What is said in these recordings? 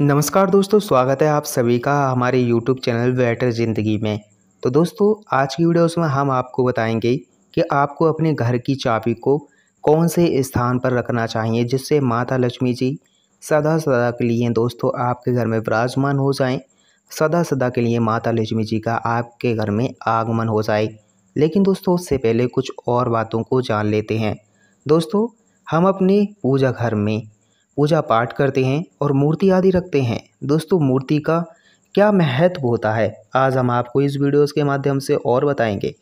नमस्कार दोस्तों स्वागत है आप सभी का हमारे YouTube चैनल बेटर ज़िंदगी में तो दोस्तों आज की वीडियोस में हम आपको बताएंगे कि आपको अपने घर की चाबी को कौन से स्थान पर रखना चाहिए जिससे माता लक्ष्मी जी सदा सदा के लिए दोस्तों आपके घर में विराजमान हो जाएं सदा सदा के लिए माता लक्ष्मी जी का आपके घर में आगमन हो जाए लेकिन दोस्तों उससे पहले कुछ और बातों को जान लेते हैं दोस्तों हम अपने पूजा घर में पूजा पाठ करते हैं और मूर्ति आदि रखते हैं दोस्तों मूर्ति का क्या महत्व होता है आज हम आपको इस वीडियोस के माध्यम से और बताएंगे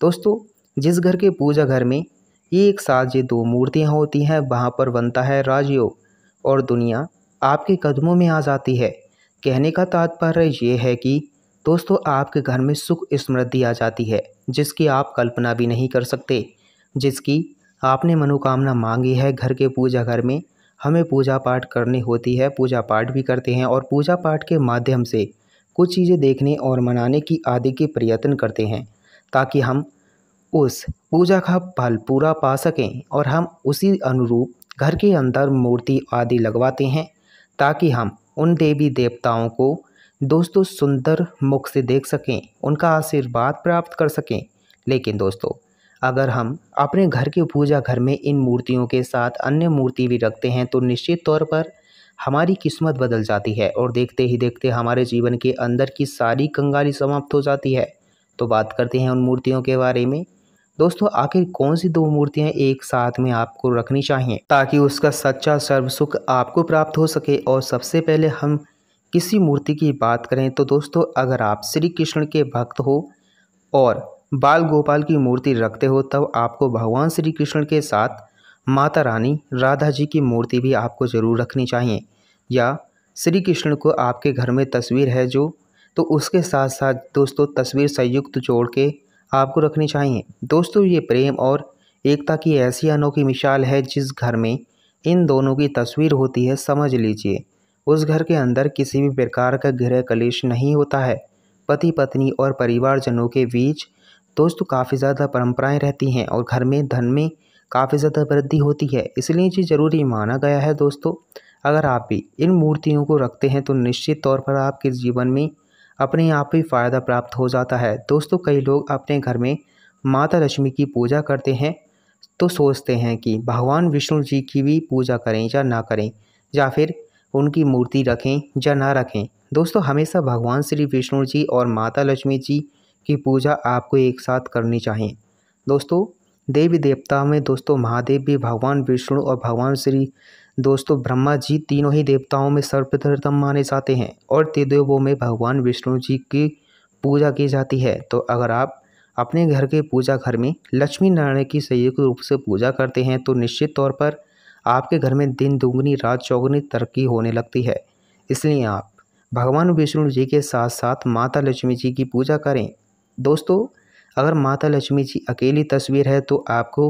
दोस्तों जिस घर के पूजा घर में एक साथ ये दो मूर्तियाँ होती हैं वहाँ पर बनता है राजयोग और दुनिया आपके कदमों में आ जाती है कहने का तात्पर्य ये है कि दोस्तों आपके घर में सुख समृद्धि आ जाती है जिसकी आप कल्पना भी नहीं कर सकते जिसकी आपने मनोकामना मांगी है घर के पूजा घर में हमें पूजा पाठ करनी होती है पूजा पाठ भी करते हैं और पूजा पाठ के माध्यम से कुछ चीज़ें देखने और मनाने की आदि के प्रयत्न करते हैं ताकि हम उस पूजा का फल पूरा पा सकें और हम उसी अनुरूप घर के अंदर मूर्ति आदि लगवाते हैं ताकि हम उन देवी देवताओं को दोस्तों सुंदर मुख से देख सकें उनका आशीर्वाद प्राप्त कर सकें लेकिन दोस्तों अगर हम अपने घर के पूजा घर में इन मूर्तियों के साथ अन्य मूर्ति भी रखते हैं तो निश्चित तौर पर हमारी किस्मत बदल जाती है और देखते ही देखते हमारे जीवन के अंदर की सारी कंगाली समाप्त हो जाती है तो बात करते हैं उन मूर्तियों के बारे में दोस्तों आखिर कौन सी दो मूर्तियां एक साथ में आपको रखनी चाहिए ताकि उसका सच्चा सर्व सुख आपको प्राप्त हो सके और सबसे पहले हम किसी मूर्ति की बात करें तो दोस्तों अगर आप श्री कृष्ण के भक्त हो और बाल गोपाल की मूर्ति रखते हो तब आपको भगवान श्री कृष्ण के साथ माता रानी राधा जी की मूर्ति भी आपको ज़रूर रखनी चाहिए या श्री कृष्ण को आपके घर में तस्वीर है जो तो उसके साथ साथ दोस्तों तस्वीर संयुक्त जोड़ के आपको रखनी चाहिए दोस्तों ये प्रेम और एकता की ऐसी अनोखी मिसाल है जिस घर में इन दोनों की तस्वीर होती है समझ लीजिए उस घर के अंदर किसी भी प्रकार का गृह कलेश नहीं होता है पति पत्नी और परिवारजनों के बीच दोस्तों तो काफ़ी ज़्यादा परंपराएं रहती हैं और घर में धन में काफ़ी ज़्यादा वृद्धि होती है इसलिए ये ज़रूरी माना गया है दोस्तों अगर आप भी इन मूर्तियों को रखते हैं तो निश्चित तौर पर आपके जीवन में अपने आप ही फ़ायदा प्राप्त हो जाता है दोस्तों कई लोग अपने घर में माता लक्ष्मी की पूजा करते हैं तो सोचते हैं कि भगवान विष्णु जी की भी पूजा करें या ना करें या फिर उनकी मूर्ति रखें या ना रखें दोस्तों हमेशा भगवान श्री विष्णु जी और माता लक्ष्मी जी की पूजा आपको एक साथ करनी चाहिए दोस्तों देवी देवता में दोस्तों महादेव भी भगवान विष्णु और भगवान श्री दोस्तों ब्रह्मा जी तीनों ही देवताओं में सर्वप्रथम माने जाते हैं और त्रिदेवों में भगवान विष्णु जी की पूजा की जाती है तो अगर आप अपने घर के पूजा घर में लक्ष्मी नारायण की संयुक्त रूप से पूजा करते हैं तो निश्चित तौर पर आपके घर में दिन दुगनी रात चौगनी तरक्की होने लगती है इसलिए आप भगवान विष्णु जी के साथ साथ माता लक्ष्मी जी की पूजा करें दोस्तों अगर माता लक्ष्मी जी अकेली तस्वीर है तो आपको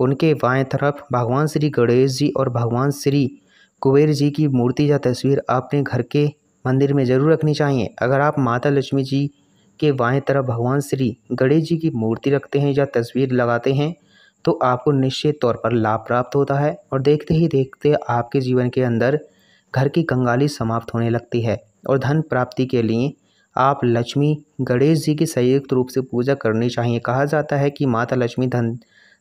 उनके बाएं तरफ भगवान श्री गणेश जी और भगवान श्री कुबेर जी की मूर्ति या तस्वीर अपने घर के मंदिर में ज़रूर रखनी चाहिए अगर आप माता लक्ष्मी जी के बाएं तरफ भगवान श्री गणेश जी की मूर्ति रखते हैं या तस्वीर लगाते हैं तो आपको निश्चित तौर पर लाभ प्राप्त होता है और देखते ही देखते आपके जीवन के अंदर घर की कंगाली समाप्त होने लगती है और धन प्राप्ति के लिए आप लक्ष्मी गणेश जी की संयुक्त रूप से पूजा करनी चाहिए कहा जाता है कि माता लक्ष्मी धन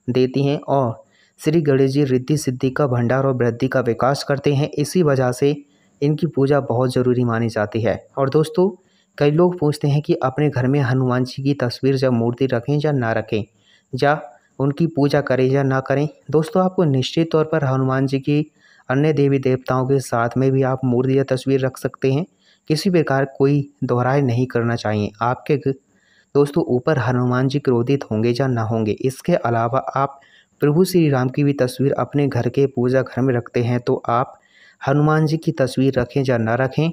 देती हैं और श्री गणेश जी रिद्धि सिद्धि का भंडार और वृद्धि का विकास करते हैं इसी वजह से इनकी पूजा बहुत ज़रूरी मानी जाती है और दोस्तों कई लोग पूछते हैं कि अपने घर में हनुमान जी की तस्वीर या मूर्ति रखें या ना रखें या उनकी पूजा करें या ना करें दोस्तों आपको निश्चित तौर पर हनुमान जी की अन्य देवी देवताओं के साथ में भी आप मूर्ति या तस्वीर रख सकते हैं किसी प्रकार कोई दोहराए नहीं करना चाहिए आपके दोस्तों ऊपर हनुमान जी क्रोधित होंगे या ना होंगे इसके अलावा आप प्रभु श्री राम की भी तस्वीर अपने घर के पूजा घर में रखते हैं तो आप हनुमान जी की तस्वीर रखें या ना रखें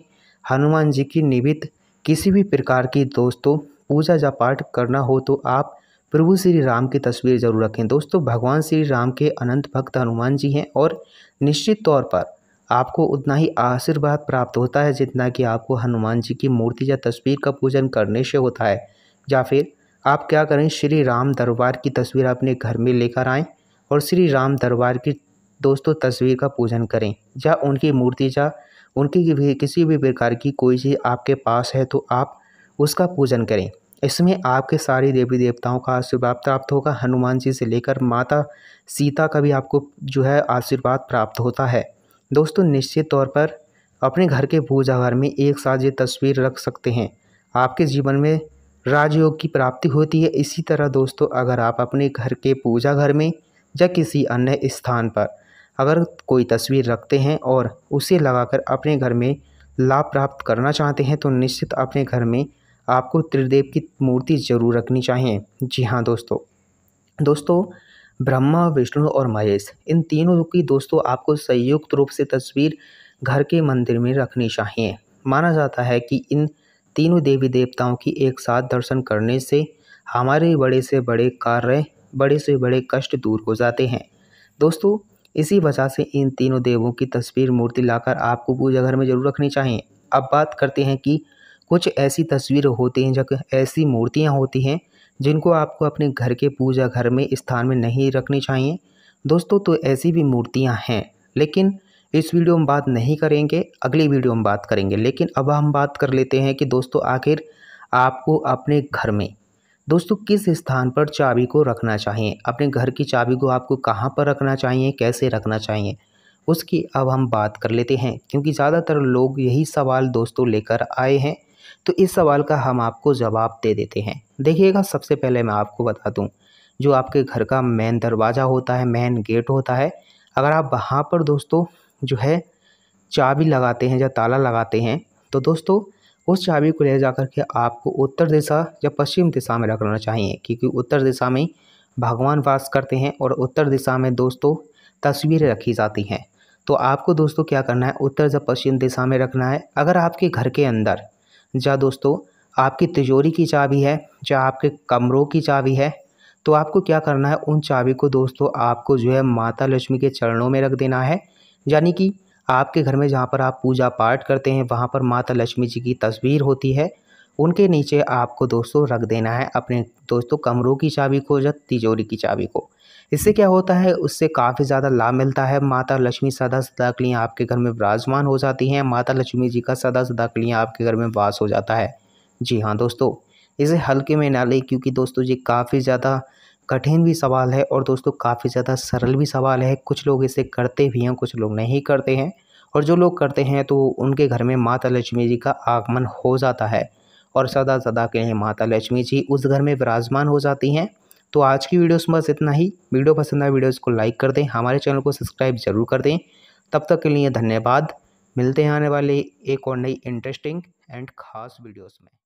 हनुमान जी की निमित्त किसी भी प्रकार की दोस्तों पूजा या पाठ करना हो तो आप प्रभु श्री राम की तस्वीर जरूर रखें दोस्तों भगवान श्री राम के अनंत भक्त हनुमान जी हैं और निश्चित तौर पर आपको उतना ही आशीर्वाद प्राप्त होता है जितना कि आपको हनुमान जी की मूर्ति या तस्वीर का पूजन करने से होता है या फिर आप क्या करें श्री राम दरबार की तस्वीर अपने घर में लेकर आएँ और श्री राम दरबार की दोस्तों तस्वीर का पूजन करें या उनकी मूर्ति या उनकी भी किसी भी प्रकार की कोई चीज़ आपके पास है तो आप उसका पूजन करें इसमें आपके सारे देवी देवताओं का आशीर्वाद प्राप्त होगा हनुमान जी से लेकर माता सीता का भी आपको जो है आशीर्वाद प्राप्त होता है दोस्तों निश्चित तौर पर अपने घर के पूजा घर में एक साथ ये तस्वीर रख सकते हैं आपके जीवन में राजयोग की प्राप्ति होती है इसी तरह दोस्तों अगर आप अपने घर के पूजा घर में या किसी अन्य स्थान पर अगर कोई तस्वीर रखते हैं और उसे लगाकर अपने घर में लाभ प्राप्त करना चाहते हैं तो निश्चित अपने घर में आपको त्रिदेव की मूर्ति ज़रूर रखनी चाहिए जी हाँ दोस्तों दोस्तों ब्रह्मा विष्णु और महेश इन तीनों की दोस्तों आपको संयुक्त रूप से तस्वीर घर के मंदिर में रखनी चाहिए माना जाता है कि इन तीनों देवी देवताओं की एक साथ दर्शन करने से हमारे बड़े से बड़े कार्य बड़े से बड़े कष्ट दूर हो जाते हैं दोस्तों इसी वजह से इन तीनों देवों की तस्वीर मूर्ति लाकर आपको पूजा घर में ज़रूर रखनी चाहिए अब बात करते हैं कि कुछ ऐसी तस्वीर होती हैं जब ऐसी मूर्तियाँ होती हैं जिनको आपको अपने घर के पूजा घर में स्थान में नहीं रखनी चाहिए दोस्तों तो ऐसी भी मूर्तियाँ हैं लेकिन इस वीडियो में बात नहीं करेंगे अगली वीडियो में बात करेंगे लेकिन अब हम बात कर लेते हैं कि दोस्तों आखिर आपको अपने घर में दोस्तों किस स्थान पर चाबी को रखना चाहिए अपने घर की चाबी को आपको कहाँ पर रखना चाहिए कैसे रखना चाहिए उसकी अब हम बात कर लेते हैं क्योंकि ज़्यादातर लोग यही सवाल दोस्तों लेकर आए हैं तो इस सवाल का हम आपको जवाब दे देते हैं देखिएगा सबसे पहले मैं आपको बता दूँ जो आपके घर का मेन दरवाज़ा होता है मेन गेट होता है अगर आप वहाँ पर दोस्तों जो है चाबी लगाते हैं या ताला लगाते हैं तो दोस्तों उस चाबी को ले जा कर के आपको उत्तर दिशा या पश्चिम दिशा में रखना चाहिए क्योंकि उत्तर दिशा में भगवान वास करते हैं और उत्तर दिशा में दोस्तों तस्वीरें रखी जाती हैं तो आपको दोस्तों क्या करना है उत्तर या पश्चिम दिशा में रखना है अगर आपके घर के अंदर जा दोस्तों आपकी तिजोरी की चाबी है या आपके कमरों की चाबी है तो आपको क्या करना है उन चाबी को दोस्तों आपको जो है माता लक्ष्मी के चरणों में रख देना है यानी कि आपके घर में जहाँ पर आप पूजा पाठ करते हैं वहाँ पर माता लक्ष्मी जी की तस्वीर होती है उनके नीचे आपको दोस्तों रख देना है अपने दोस्तों कमरों की चाबी को या तिजोरी की चाबी को इससे क्या होता है उससे काफ़ी ज़्यादा लाभ मिलता है माता लक्ष्मी सदा सदा के लिए आपके घर में विराजमान हो जाती हैं माता लक्ष्मी जी का सदा सदा के लिए आपके घर में वास हो जाता है जी हाँ दोस्तों इसे हल्के में ना लें क्योंकि दोस्तों ये काफ़ी ज़्यादा कठिन भी सवाल है और दोस्तों काफ़ी ज़्यादा सरल भी सवाल है कुछ लोग इसे करते भी हैं कुछ लोग नहीं करते हैं और जो लोग करते हैं तो उनके घर में माता लक्ष्मी जी का आगमन हो जाता है और सदा सदा के लिए माता लक्ष्मी जी उस घर में विराजमान हो जाती हैं तो आज की वीडियोस में बस इतना ही वीडियो पसंद आए वीडियोस को लाइक कर दें हमारे चैनल को सब्सक्राइब ज़रूर कर दें तब तक के लिए धन्यवाद मिलते हैं आने वाले एक और नई इंटरेस्टिंग एंड ख़ास वीडियोज़ में